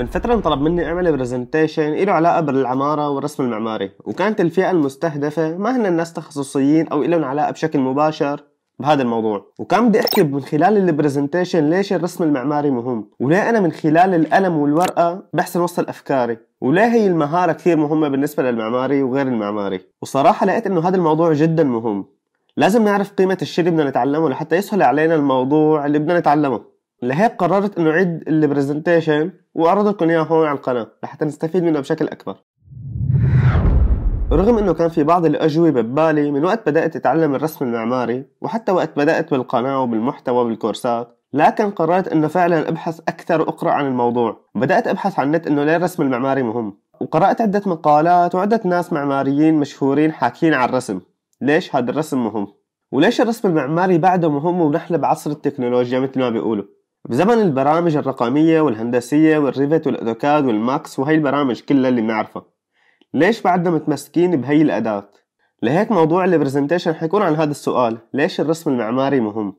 من فترة طلب مني أعمل برزنتيشن إله علاقة بالعمارة والرسم المعماري وكانت الفئة المستهدفة ما هن الناس تخصصيين أو إلهم علاقة بشكل مباشر بهذا الموضوع وكان بدي احكي من خلال البرزنتيشن ليش الرسم المعماري مهم وليه انا من خلال القلم والورقه بحسن وصل افكاري وليه هي المهاره كثير مهمه بالنسبه للمعماري وغير المعماري وصراحه لقيت انه هذا الموضوع جدا مهم لازم نعرف قيمة الشيء اللي بدنا نتعلمه لحتى يسهل علينا الموضوع اللي بدنا نتعلمه لهيك قررت انه اعيد البرزنتيشن واعرض لكم اياه هون على القناه لحتى نستفيد منه بشكل اكبر رغم انه كان في بعض الاجوبة ببالي من وقت بدأت اتعلم الرسم المعماري وحتى وقت بدأت بالقناة وبالمحتوى وبالكورسات لكن قررت انه فعلا ابحث اكثر واقرا عن الموضوع بدأت ابحث عن النت انه ليه الرسم المعماري مهم وقرأت عدة مقالات وعدة ناس معماريين مشهورين حاكيين عن الرسم ليش هذا الرسم مهم وليش الرسم المعماري بعده مهم ونحن بعصر التكنولوجيا مثل ما بيقولوا بزمن البرامج الرقمية والهندسية والريفت والأدوكاد والماكس وهي البرامج كلها اللي بنعرفها ليش بعدنا متمسكين بهي الأداة؟ لهيك موضوع البرزنتيشن حيكون عن هذا السؤال ليش الرسم المعماري مهم؟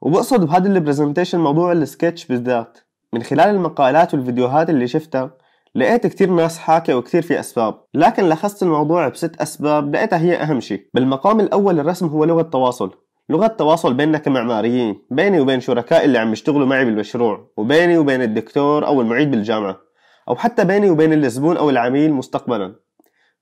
وبقصد بهذا البرزنتيشن موضوع السكتش بالذات من خلال المقالات والفيديوهات اللي شفتها لقيت كتير ناس حاكي وكتير في أسباب لكن لخصت الموضوع بست أسباب لقيتها هي أهم شيء بالمقام الأول الرسم هو لغة تواصل لغة التواصل بيننا كمعماريين بيني وبين شركائي اللي عم يشتغلوا معي بالمشروع وبيني وبين الدكتور أو المعيد بالجامعة أو حتى بيني وبين الزبون أو العميل مستقبلا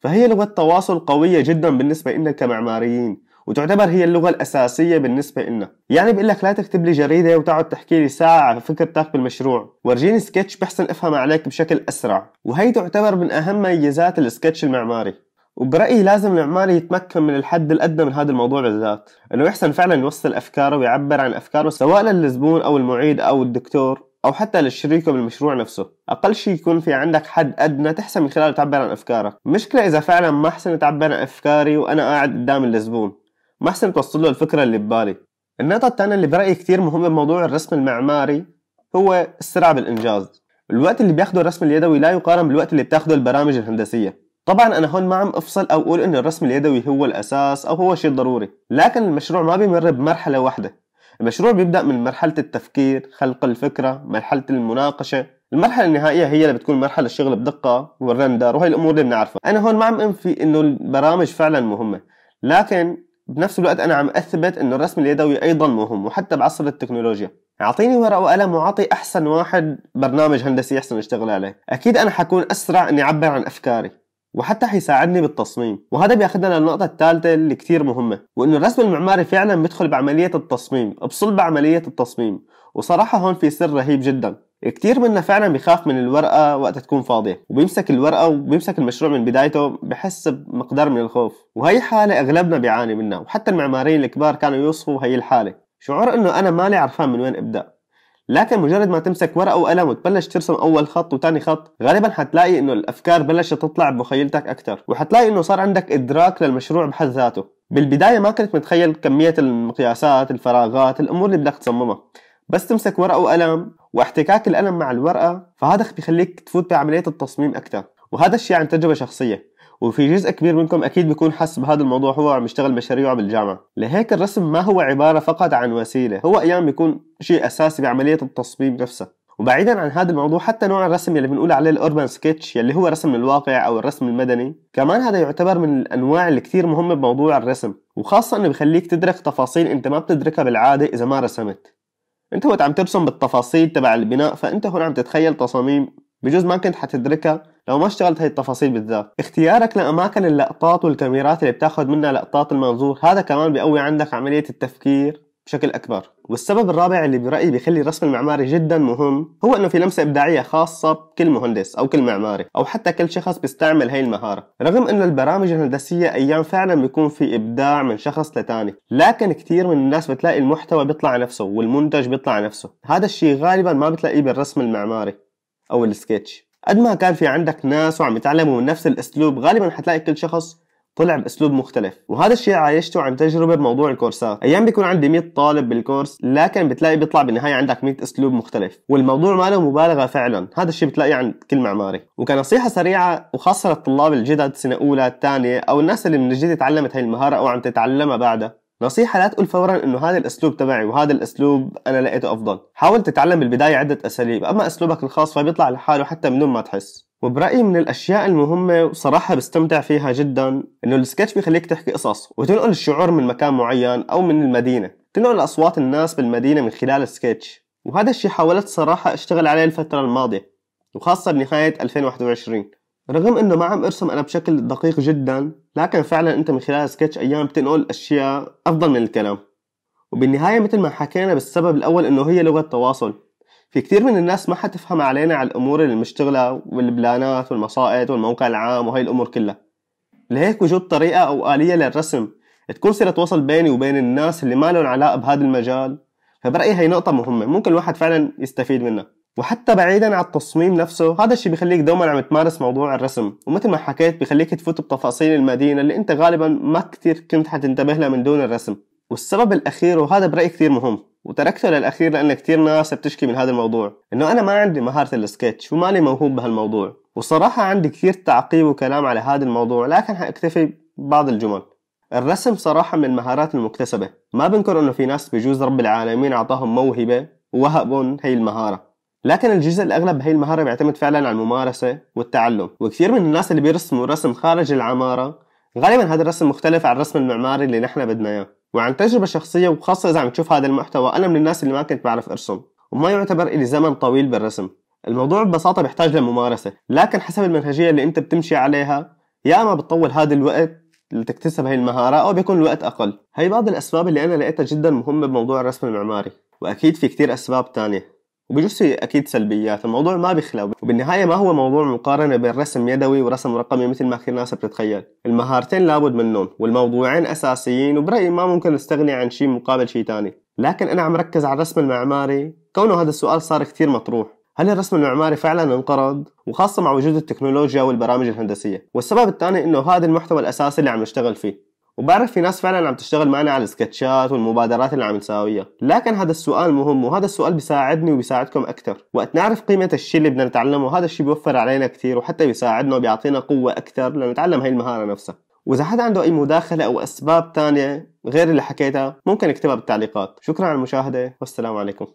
فهي لغة تواصل قوية جدا بالنسبة لنا كمعماريين وتعتبر هي اللغة الأساسية بالنسبة لنا يعني بقول لك لا تكتب لي جريدة وتقعد تحكي لي ساعة على فكرتك بالمشروع ورجيني سكتش بحسن أفهم عليك بشكل أسرع وهي تعتبر من أهم ميزات السكتش المعماري وبرايي لازم العمال يتمكن من الحد الادنى من هذا الموضوع بالذات انه يحسن فعلا يوصل افكاره ويعبر عن افكاره سواء للزبون او المعيد او الدكتور او حتى للشريك بالمشروع نفسه اقل شيء يكون في عندك حد ادنى تحسن من خلاله تعبر عن افكارك مشكله اذا فعلا ما حسنت تعبر عن افكاري وانا قاعد قدام الزبون ما حسنت توصل له الفكره اللي ببالي النقطه الثانيه اللي برايي كثير مهمه بموضوع الرسم المعماري هو السرعه بالانجاز الوقت اللي بياخده الرسم اليدوي لا يقارن بالوقت اللي بتاخده البرامج الهندسيه طبعا انا هون ما عم افصل او اقول ان الرسم اليدوي هو الاساس او هو شيء ضروري لكن المشروع ما بيمر بمرحله واحده المشروع بيبدا من مرحله التفكير خلق الفكره مرحله المناقشه المرحله النهائيه هي اللي بتكون مرحله الشغل بدقه والرندر وهي الامور اللي بنعرفها انا هون ما عم انفي انه البرامج فعلا مهمه لكن بنفس الوقت انا عم اثبت انه الرسم اليدوي ايضا مهم وحتى بعصر التكنولوجيا اعطيني ورقه وقلم واعطي احسن واحد برنامج هندسي يحسن اشتغل عليه اكيد انا حكون اسرع اني اعبر عن افكاري وحتى حيساعدني بالتصميم وهذا بياخذنا للنقطة الثالثة اللي كتير مهمة وإنه الرسم المعماري فعلا بيدخل بعملية التصميم بصلب عملية التصميم وصراحة هون في سر رهيب جدا كتير منا فعلا بيخاف من الورقة وقت تكون فاضية وبيمسك الورقة وبيمسك المشروع من بدايته بحس بمقدار من الخوف وهي حالة أغلبنا بيعاني منها وحتى المعماريين الكبار كانوا يوصفوا هي الحالة شعور إنه أنا مالي عرفان من وين أبدأ لكن مجرد ما تمسك ورقه وقلم وتبلش ترسم اول خط وثاني خط غالبا حتلاقي انه الافكار بلشت تطلع بمخيلتك اكثر وحتلاقي انه صار عندك ادراك للمشروع بحد ذاته بالبدايه ما كنت متخيل كميه المقياسات الفراغات الامور اللي بدك تصممها بس تمسك ورقه وقلم واحتكاك القلم مع الورقه فهذا بيخليك تفوت بعمليه التصميم اكثر وهذا الشيء عن تجربه شخصيه وفي جزء كبير منكم أكيد بيكون حاس بهذا الموضوع هو عم يشتغل مشاريعه بالجامعة لهيك الرسم ما هو عبارة فقط عن وسيلة هو أيام بيكون شيء أساسي بعملية التصميم نفسها وبعيدا عن هذا الموضوع حتى نوع الرسم يلي بنقول عليه الاوربان سكتش يلي هو رسم الواقع او الرسم المدني كمان هذا يعتبر من الانواع اللي كثير مهمه بموضوع الرسم وخاصه انه بخليك تدرك تفاصيل انت ما بتدركها بالعاده اذا ما رسمت انت وقت عم ترسم بالتفاصيل تبع البناء فانت هون عم تتخيل تصاميم بجوز ما كنت حتدركها لو ما اشتغلت هاي التفاصيل بالذات اختيارك لأماكن اللقطات والكاميرات اللي بتاخذ منها لقطات المنظور هذا كمان بيقوي عندك عملية التفكير بشكل أكبر والسبب الرابع اللي برأيي بيخلي الرسم المعماري جدا مهم هو أنه في لمسة إبداعية خاصة بكل مهندس أو كل معماري أو حتى كل شخص بيستعمل هاي المهارة رغم أنه البرامج الهندسية أيام فعلا بيكون في إبداع من شخص لتاني لكن كثير من الناس بتلاقي المحتوى بيطلع نفسه والمنتج بيطلع نفسه هذا الشيء غالبا ما بتلاقيه بالرسم المعماري أو السكتش قد ما كان في عندك ناس وعم يتعلموا من نفس الاسلوب غالبا حتلاقي كل شخص طلع باسلوب مختلف وهذا الشيء عايشته عن تجربه بموضوع الكورسات ايام بيكون عندي 100 طالب بالكورس لكن بتلاقي بيطلع بالنهايه عندك 100 اسلوب مختلف والموضوع ما له مبالغه فعلا هذا الشيء بتلاقيه عند كل معماري وكنصيحه سريعه وخاصه للطلاب الجدد سنه اولى ثانيه او الناس اللي من جديد تعلمت هاي المهاره او عم تتعلمها بعدها نصيحة لا تقول فورا انه هذا الاسلوب تبعي وهذا الاسلوب انا لقيته افضل، حاول تتعلم بالبداية عدة اساليب، اما اسلوبك الخاص فبيطلع لحاله حتى من دون ما تحس، وبرأيي من الأشياء المهمة وصراحة بستمتع فيها جدا إنه السكتش بيخليك تحكي قصص وتنقل الشعور من مكان معين أو من المدينة تنقل أصوات الناس بالمدينة من خلال السكتش وهذا الشيء حاولت صراحة أشتغل عليه الفترة الماضية وخاصة بنهاية 2021 رغم انه ما عم ارسم انا بشكل دقيق جدا لكن فعلا انت من خلال سكتش ايام بتنقل اشياء افضل من الكلام وبالنهاية مثل ما حكينا بالسبب الاول انه هي لغة تواصل في كثير من الناس ما حتفهم علينا على الامور اللي بنشتغلها والبلانات والمصائد والموقع العام وهي الامور كلها لهيك وجود طريقة او آلية للرسم تكون صلة وصل بيني وبين الناس اللي ما لهم علاقة بهذا المجال فبرأيي هي نقطة مهمة ممكن الواحد فعلا يستفيد منها وحتى بعيدا عن التصميم نفسه هذا الشيء بيخليك دوما عم تمارس موضوع الرسم ومثل ما حكيت بخليك تفوت بتفاصيل المدينة اللي انت غالبا ما كتير كنت حتنتبه لها من دون الرسم والسبب الأخير وهذا برأيي كتير مهم وتركته للأخير لأن كتير ناس بتشكي من هذا الموضوع إنه أنا ما عندي مهارة السكتش ومالي موهوب بهالموضوع وصراحة عندي كثير تعقيب وكلام على هذا الموضوع لكن حأكتفي بعض الجمل الرسم صراحة من المهارات المكتسبة ما بنكر أنه في ناس بجوز رب العالمين أعطاهم موهبة وهبهم هي المهارة لكن الجزء الأغلب بهي المهارة بيعتمد فعلا على الممارسة والتعلم وكثير من الناس اللي بيرسموا رسم خارج العمارة غالبا هذا الرسم مختلف عن الرسم المعماري اللي نحن بدنا اياه وعن تجربة شخصية وخاصة إذا عم تشوف هذا المحتوى أنا من الناس اللي ما كنت بعرف أرسم وما يعتبر إلي زمن طويل بالرسم الموضوع ببساطة بيحتاج لممارسة لكن حسب المنهجية اللي أنت بتمشي عليها يا إما بتطول هذا الوقت لتكتسب هاي المهارة أو بيكون الوقت أقل هاي بعض الأسباب اللي أنا لقيتها جدا مهمة بموضوع الرسم المعماري وأكيد في كتير أسباب تانية وبجوز فيه أكيد سلبيات الموضوع ما بيخلى وبالنهاية ما هو موضوع مقارنة بين رسم يدوي ورسم رقمي مثل ما كثير ناس بتتخيل المهارتين لابد منهم والموضوعين أساسيين وبرأيي ما ممكن نستغني عن شيء مقابل شيء ثاني لكن أنا عم ركز على الرسم المعماري كونه هذا السؤال صار كثير مطروح هل الرسم المعماري فعلا انقرض وخاصة مع وجود التكنولوجيا والبرامج الهندسية والسبب الثاني انه هذا المحتوى الاساسي اللي عم نشتغل فيه وبعرف في ناس فعلا عم تشتغل معنا على السكتشات والمبادرات اللي عم نساويها لكن هذا السؤال مهم وهذا السؤال بيساعدني وبيساعدكم اكثر وقت نعرف قيمه الشيء اللي بدنا نتعلمه هذا الشيء بيوفر علينا كثير وحتى بيساعدنا وبيعطينا قوه اكثر لنتعلم هاي المهاره نفسها واذا حدا عنده اي مداخله او اسباب ثانيه غير اللي حكيتها ممكن يكتبها بالتعليقات شكرا على المشاهده والسلام عليكم